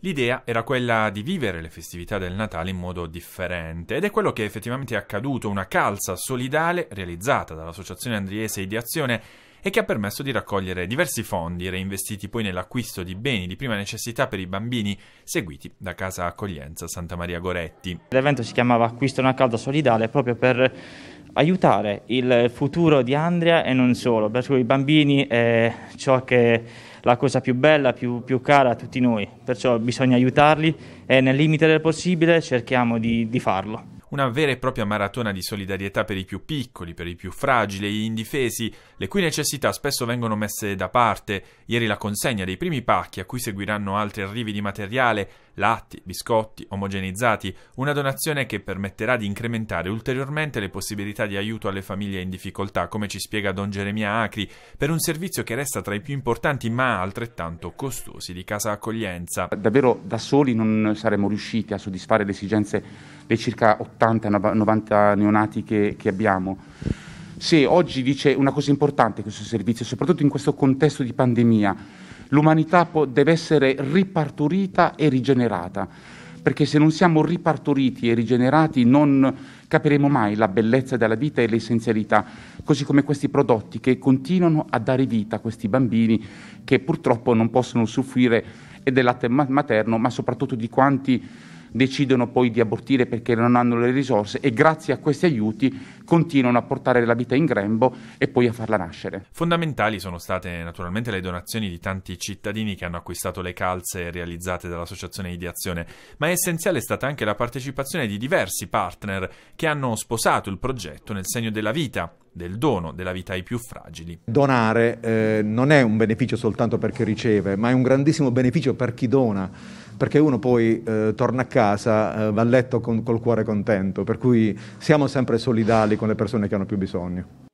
L'idea era quella di vivere le festività del Natale in modo differente ed è quello che effettivamente è accaduto, una calza solidale realizzata dall'Associazione Andriese Ideazione e che ha permesso di raccogliere diversi fondi reinvestiti poi nell'acquisto di beni di prima necessità per i bambini seguiti da Casa Accoglienza Santa Maria Goretti. L'evento si chiamava Acquisto una calza solidale proprio per aiutare il futuro di Andria e non solo, per cui i bambini è ciò che la cosa più bella, più, più cara a tutti noi, perciò bisogna aiutarli e nel limite del possibile cerchiamo di, di farlo una vera e propria maratona di solidarietà per i più piccoli, per i più fragili, gli indifesi, le cui necessità spesso vengono messe da parte. Ieri la consegna dei primi pacchi, a cui seguiranno altri arrivi di materiale, latti, biscotti omogenizzati, una donazione che permetterà di incrementare ulteriormente le possibilità di aiuto alle famiglie in difficoltà, come ci spiega Don Geremia Acri, per un servizio che resta tra i più importanti ma altrettanto costosi di casa accoglienza. Davvero da soli non saremmo riusciti a soddisfare le esigenze dei circa 80-90 neonati che, che abbiamo. Se oggi dice una cosa importante questo servizio, soprattutto in questo contesto di pandemia, l'umanità può, deve essere ripartorita e rigenerata, perché se non siamo ripartoriti e rigenerati non capiremo mai la bellezza della vita e l'essenzialità, così come questi prodotti che continuano a dare vita a questi bambini che purtroppo non possono soffrire del latte materno, ma soprattutto di quanti decidono poi di abortire perché non hanno le risorse e grazie a questi aiuti continuano a portare la vita in grembo e poi a farla nascere. Fondamentali sono state naturalmente le donazioni di tanti cittadini che hanno acquistato le calze realizzate dall'associazione Ideazione, ma essenziale è stata anche la partecipazione di diversi partner che hanno sposato il progetto nel segno della vita del dono della vita ai più fragili. Donare eh, non è un beneficio soltanto per chi riceve, ma è un grandissimo beneficio per chi dona, perché uno poi eh, torna a casa, eh, va a letto con, col cuore contento, per cui siamo sempre solidali con le persone che hanno più bisogno.